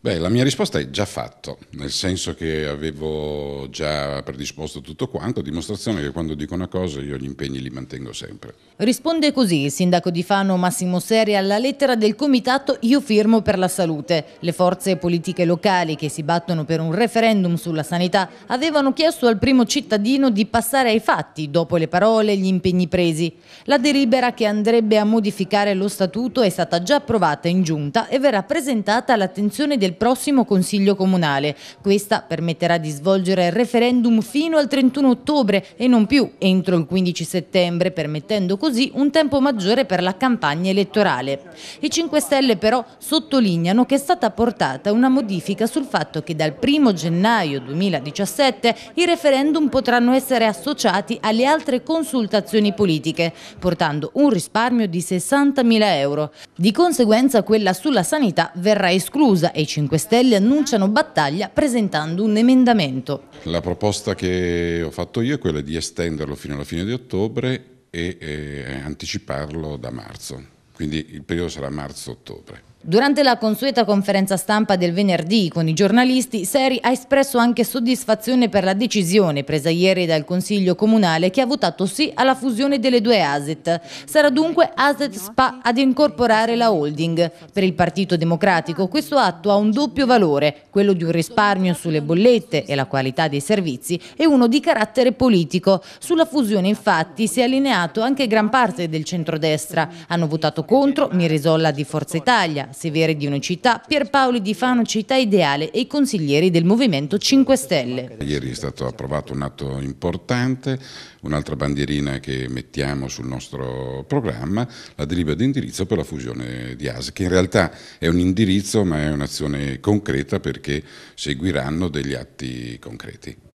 Beh, la mia risposta è già fatto, nel senso che avevo già predisposto tutto quanto, dimostrazione che quando dico una cosa io gli impegni li mantengo sempre. Risponde così il sindaco di Fano Massimo Seri alla lettera del comitato Io firmo per la salute. Le forze politiche locali che si battono per un referendum sulla sanità avevano chiesto al primo cittadino di passare ai fatti dopo le parole e gli impegni presi. La delibera che andrebbe a modificare lo statuto è stata già approvata in giunta e verrà presentata all'attenzione del del prossimo Consiglio Comunale. Questa permetterà di svolgere il referendum fino al 31 ottobre e non più entro il 15 settembre, permettendo così un tempo maggiore per la campagna elettorale. I 5 Stelle però sottolineano che è stata portata una modifica sul fatto che dal 1 gennaio 2017 i referendum potranno essere associati alle altre consultazioni politiche, portando un risparmio di 60.000 euro. Di conseguenza quella sulla sanità verrà esclusa e i 5 Stelle annunciano battaglia presentando un emendamento. La proposta che ho fatto io è quella di estenderlo fino alla fine di ottobre e eh, anticiparlo da marzo, quindi il periodo sarà marzo-ottobre. Durante la consueta conferenza stampa del venerdì con i giornalisti, Seri ha espresso anche soddisfazione per la decisione presa ieri dal Consiglio Comunale che ha votato sì alla fusione delle due ASET. Sarà dunque ASET SPA ad incorporare la holding. Per il Partito Democratico questo atto ha un doppio valore, quello di un risparmio sulle bollette e la qualità dei servizi e uno di carattere politico. Sulla fusione infatti si è allineato anche gran parte del centrodestra. Hanno votato contro Mirisolla di Forza Italia, Severi di Unicità, Pierpaoli Di Fano Città Ideale e i consiglieri del Movimento 5 Stelle. Ieri è stato approvato un atto importante, un'altra bandierina che mettiamo sul nostro programma, la deriva di indirizzo per la fusione di ASE, che in realtà è un indirizzo ma è un'azione concreta perché seguiranno degli atti concreti.